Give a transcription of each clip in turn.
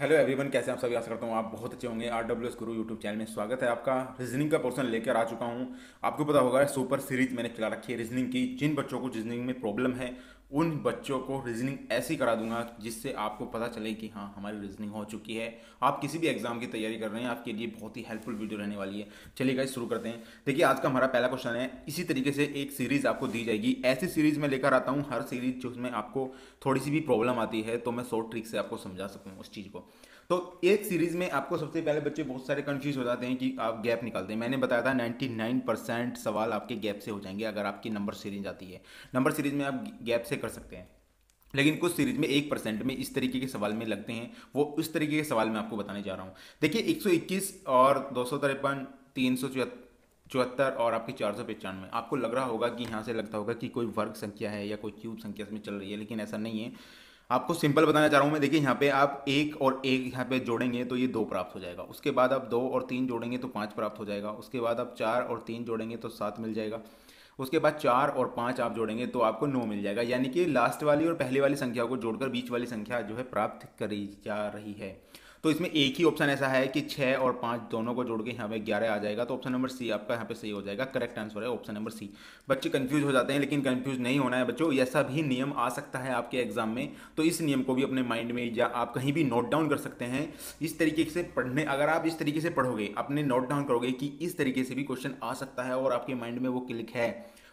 hello everyone कैसे आप सभी आशा करता हूँ आप बहुत अच्छे होंगे R W S Guru YouTube channel में स्वागत है आपका रीजनिंग का पोर्सन लेकर आ चुका हूँ आपको पता होगा सुपर सीरीज मैंने चला रखी है रीजनिंग की जिन बच्चों को रीजनिंग में प्रॉब्लम है उन बच्चों को रीजनिंग ऐसी करा दूंगा जिससे आपको पता चले कि हाँ हमारी रीजनिंग हो चुकी है आप किसी भी एग्जाम की तैयारी कर रहे हैं आपके लिए बहुत ही हेल्पफुल वीडियो रहने वाली है चलिए गाइस शुरू करते हैं देखिए आज का हमारा पहला क्वेश्चन है इसी तरीके से एक सीरीज आपको दी जाएगी ऐसी सीरीज मैं लेकर आता हूँ हर सीरीज जिसमें आपको थोड़ी सी भी प्रॉब्लम आती है तो मैं शॉर्ट ट्रिक से आपको समझा सकूँ उस चीज़ को तो एक सीरीज़ में आपको सबसे पहले बच्चे बहुत सारे कन्फ्यूज हो जाते हैं कि आप गैप निकालते हैं मैंने बताया था 99 परसेंट सवाल आपके गैप से हो जाएंगे अगर आपकी नंबर सीरीज आती है नंबर सीरीज में आप गैप से कर सकते हैं लेकिन कुछ सीरीज में एक परसेंट में इस तरीके के सवाल में लगते हैं वो उस तरीके के सवाल मैं आपको बताने जा रहा हूँ देखिए एक और दो सौ तिरपन तीन सौ चौहत्तर और आपके चार सौ पचानवे आपको लग रहा होगा कि यहाँ से लगता होगा कि कोई वर्ग संख्या है या कोई क्यूब संख्या इसमें चल रही है लेकिन ऐसा नहीं है आपको सिंपल बताना चाह रहा हूँ मैं देखिए यहाँ पे आप एक और एक यहाँ पे जोड़ेंगे तो ये दो प्राप्त हो जाएगा उसके बाद आप दो और तीन जोड़ेंगे तो पाँच प्राप्त हो जाएगा उसके बाद आप चार और तीन जोड़ेंगे तो सात मिल जाएगा उसके बाद चार और पाँच आप जोड़ेंगे तो आपको नौ मिल जाएगा यानी कि लास्ट वाली और पहले वाली संख्या को जोड़कर बीच वाली संख्या जो है प्राप्त करी जा रही है तो इसमें एक ही ऑप्शन ऐसा है कि छः और पाँच दोनों को जोड़ के यहाँ पे ग्यारह आ जाएगा तो ऑप्शन नंबर सी आपका यहाँ पे सही हो जाएगा करेक्ट आंसर है ऑप्शन नंबर सी बच्चे कंफ्यूज हो जाते हैं लेकिन कंफ्यूज नहीं होना है बच्चों ऐसा भी नियम आ सकता है आपके एग्जाम में तो इस नियम को भी अपने माइंड में या आप कहीं भी नोट डाउन कर सकते हैं इस तरीके से पढ़ने अगर आप इस तरीके से पढ़ोगे अपने नोट डाउन करोगे कि इस तरीके से भी क्वेश्चन आ सकता है और आपके माइंड में वो क्लिक है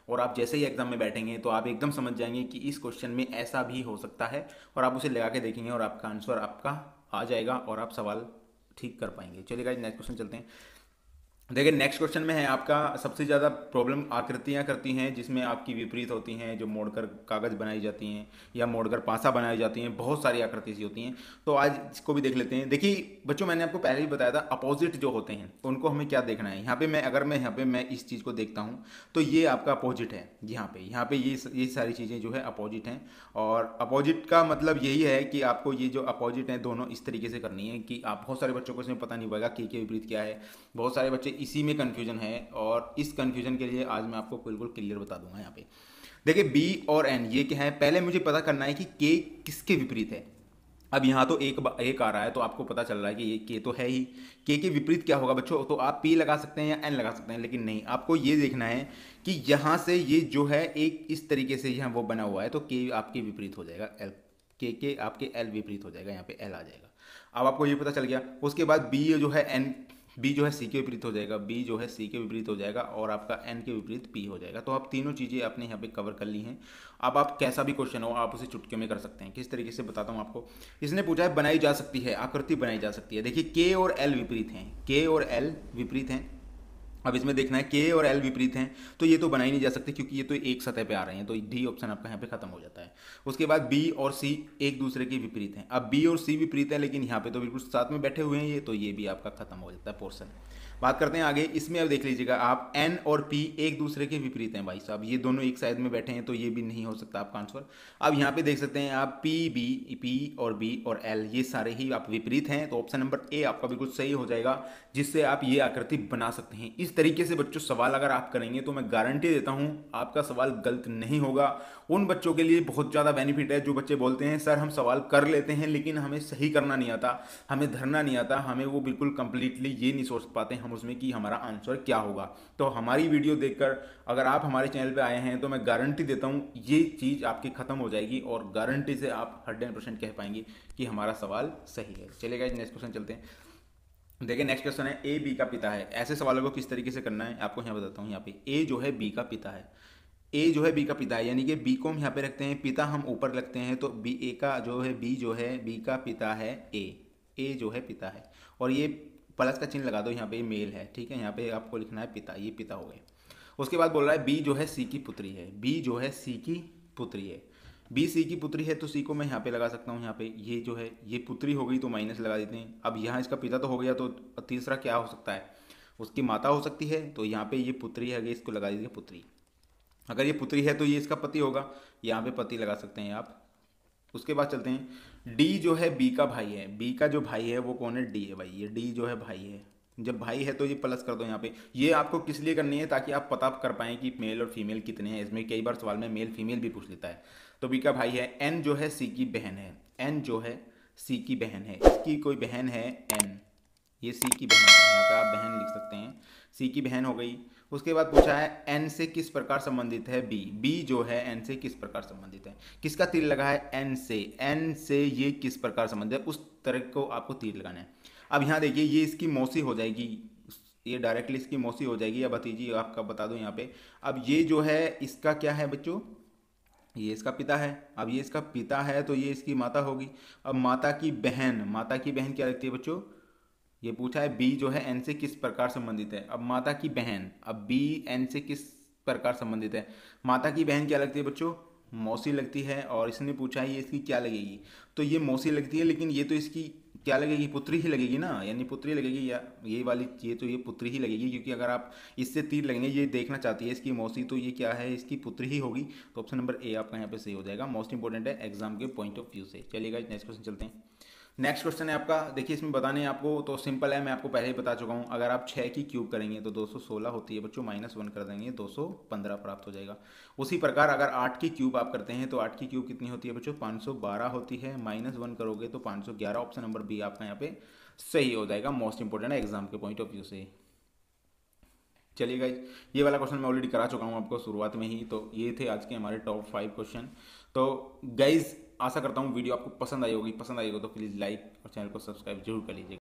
और आप जैसे ही एग्जाम में बैठेंगे तो आप एकदम समझ जाएंगे कि इस क्वेश्चन में ऐसा भी हो सकता है और आप उसे लगा के देखेंगे और आपका आंसर आपका आ जाएगा और आप सवाल ठीक कर पाएंगे चलिए गाइज नेक्स्ट क्वेश्चन चलते हैं देखिए नेक्स्ट क्वेश्चन में है आपका सबसे ज़्यादा प्रॉब्लम आकृतियाँ करती हैं जिसमें आपकी विपरीत होती हैं जो मोड़कर कागज़ बनाई जाती हैं या मोड़कर पासा बनाई जाती हैं बहुत सारी आकृति सी होती हैं तो आज इसको भी देख लेते हैं देखिए बच्चों मैंने आपको पहले भी बताया था अपोजिट जो होते हैं तो उनको हमें क्या देखना है यहाँ पर मैं अगर मैं यहाँ पे मैं इस चीज़ को देखता हूँ तो ये आपका अपोजिट है यहाँ पर यहाँ पर ये ये सारी चीज़ें जो है अपोजिट हैं और अपोजिट का मतलब यही है कि आपको ये जो अपोजिट हैं दोनों इस तरीके से करनी है कि आप बहुत सारे बच्चों को इसमें पता नहीं पड़ेगा कि के विपरीत क्या है बहुत सारे बच्चे इसी में कन्फ्यूजन है और इस कन्फ्यूजन के लिए आज मैं आपको बिल्कुल क्लियर बता दूंगा यहाँ पे देखिए बी और एन ये क्या है पहले मुझे पता करना है कि के किसके विपरीत है अब यहाँ तो एक एक आ रहा है तो आपको पता चल रहा है कि ये के तो है ही के के विपरीत क्या होगा बच्चों तो आप पी लगा सकते हैं या एन लगा सकते हैं लेकिन नहीं आपको ये देखना है कि यहाँ से ये जो है एक इस तरीके से यहाँ वो बना हुआ है तो के आपके विपरीत हो जाएगा एल के के आपके एल विपरीत हो जाएगा यहाँ पे एल आ जाएगा अब आपको ये पता चल गया उसके बाद बी जो है एन बी जो है सी के विपरीत हो जाएगा बी जो है सी के विपरीत हो जाएगा और आपका एन के विपरीत पी हो जाएगा तो आप तीनों चीज़ें आपने यहाँ पे कवर कर ली हैं अब आप कैसा भी क्वेश्चन हो आप उसे चुटके में कर सकते हैं किस तरीके से बताता हूँ आपको इसने पूछा है बनाई जा सकती है आकृति बनाई जा सकती है देखिए के और एल विपरीत हैं के और एल विपरीत हैं अब इसमें देखना है के और एल विपरीत हैं तो ये तो बनाई नहीं जा सकते क्योंकि ये तो एक सतह पे आ रहे हैं तो डी ऑप्शन आपका यहाँ पे खत्म हो जाता है उसके बाद बी और सी एक दूसरे के विपरीत हैं अब बी और सी विपरीत हैं लेकिन यहाँ पे तो बिल्कुल साथ में बैठे हुए हैं ये तो ये भी आपका खत्म हो जाता है पोर्सन बात करते हैं आगे इसमें अब देख लीजिएगा आप एन और पी एक दूसरे के विपरीत हैं भाई साहब ये दोनों एक साइड में बैठे हैं तो ये भी नहीं हो सकता आपका आंसर अब यहाँ पे देख सकते हैं आप पी बी पी और बी और एल ये सारे ही आप विपरीत हैं तो ऑप्शन नंबर ए आपका बिल्कुल सही हो जाएगा जिससे आप ये आकृति बना सकते हैं इस इस तरीके से बच्चों सवाल अगर आप करेंगे तो मैं गारंटी देता हूं आपका सवाल गलत नहीं होगा उन बच्चों के लिए बहुत ज़्यादा बेनिफिट है जो बच्चे बोलते हैं सर हम सवाल कर लेते हैं लेकिन हमें सही करना नहीं आता हमें धरना नहीं आता हमें वो बिल्कुल कंप्लीटली ये नहीं सोच पाते हम उसमें कि हमारा आंसर क्या होगा तो हमारी वीडियो देखकर अगर आप हमारे चैनल पर आए हैं तो मैं गारंटी देता हूँ ये चीज़ आपकी ख़त्म हो जाएगी और गारंटी से आप हंड्रेड परसेंट कह पाएंगे कि हमारा सवाल सही है चलेगा नेक्स्ट क्वेश्चन चलते हैं देखिए नेक्स्ट क्वेश्चन है ए बी का पिता है ऐसे सवालों को किस तरीके से करना है आपको यहाँ बताता हूँ यहाँ पे ए जो है बी का पिता है ए जो है बी का पिता है यानी कि बी को हम यहाँ पे रखते हैं पिता हम ऊपर रखते हैं तो बी ए का जो है बी जो है बी का पिता है ए ए जो है पिता है और ये प्लस का चिन्ह लगा दो यहाँ पे ये मेल है ठीक है यहाँ पे आपको लिखना है पिता ये पिता हो गए उसके बाद बोल रहा है बी जो है सी की पुत्री है बी जो है सी की पुत्री है बी सी की पुत्री है तो सी को मैं यहाँ पे लगा सकता हूँ यहाँ पे ये जो है ये पुत्री हो गई तो माइनस लगा देते हैं अब यहाँ इसका पिता तो हो गया तो तीसरा क्या हो सकता है उसकी माता हो सकती है तो यहाँ पे ये पुत्री है इसको लगा दीजिए पुत्री अगर ये पुत्री है तो ये इसका पति होगा यहाँ पे पति लगा सकते हैं आप उसके बाद चलते हैं डी जो है बी का भाई है बी का जो भाई है वो कौन है डी है भाई ये डी जो है भाई है जब भाई है तो ये प्लस कर दो यहाँ पे ये आपको किस लिए करनी है ताकि आप पता कर पाएं कि मेल और फीमेल कितने हैं इसमें कई बार सवाल में मेल फीमेल भी पूछ लेता है तो बी का भाई है एन जो है सी की बहन है एन जो है सी की बहन है इसकी कोई बहन है एन ये सी की बहन है यहाँ पे आप बहन लिख सकते हैं सी की बहन हो गई उसके बाद पूछा है एन से किस प्रकार संबंधित है बी बी जो है एन से किस प्रकार संबंधित है किसका तीर लगा है एन से एन से ये किस प्रकार संबंधित है उस तरह को आपको तीर लगाना है अब यहाँ देखिए ये इसकी मौसी हो जाएगी ये डायरेक्टली इसकी मौसी हो जाएगी या भतीजी आपका बता दो यहाँ पे अब ये जो है इसका क्या है बच्चों ये इसका पिता है अब ये इसका पिता है तो ये इसकी माता होगी अब माता की बहन माता की बहन क्या लगती है बच्चों ये पूछा है बी जो है एन से किस प्रकार संबंधित है अब माता की बहन अब बी एन से किस प्रकार संबंधित है माता की बहन क्या लगती है बच्चों मौसी लगती है और इसने पूछा है ये इसकी क्या लगेगी तो ये मौसी लगती है लेकिन ये तो इसकी क्या लगेगी पुत्री ही लगेगी ना यानी पुत्री लगेगी या ये वाली ये तो ये पुत्री ही लगेगी क्योंकि अगर आप इससे तीर लगेंगे ये देखना चाहती है इसकी मौसी तो ये क्या है इसकी पुत्री ही होगी तो ऑप्शन नंबर ए आपका यहाँ पे सही हो जाएगा मोस्ट इंपॉर्टेंट है एग्जाम के पॉइंट ऑफ व्यू से चलिएगा नेक्स्ट क्वेश्चन चलते हैं नेक्स्ट क्वेश्चन है आपका देखिए इसमें बताने आपको तो सिंपल है मैं आपको पहले ही बता चुका हूँ अगर आप छः की क्यूब करेंगे तो 216 होती है बच्चों माइनस वन कर देंगे 215 प्राप्त हो जाएगा उसी प्रकार अगर आठ की क्यूब आप करते हैं तो आठ की क्यूब कितनी होती है बच्चों पाँच होती है माइनस वन करोगे तो पाँच ऑप्शन नंबर बी आपका यहाँ पे सही हो जाएगा मोस्ट इंपॉर्टेंट है एग्जाम के पॉइंट ऑफ व्यू से चलिए गाइज ये वाला क्वेश्चन मैं ऑलरेडी करा चुका हूँ आपको शुरुआत में ही तो ये थे आज के हमारे टॉप फाइव क्वेश्चन तो गाइज़ आशा करता हूँ वीडियो आपको पसंद आई होगी पसंद आई हो तो प्लीज़ लाइक और चैनल को सब्सक्राइब जरूर कर लीजिएगा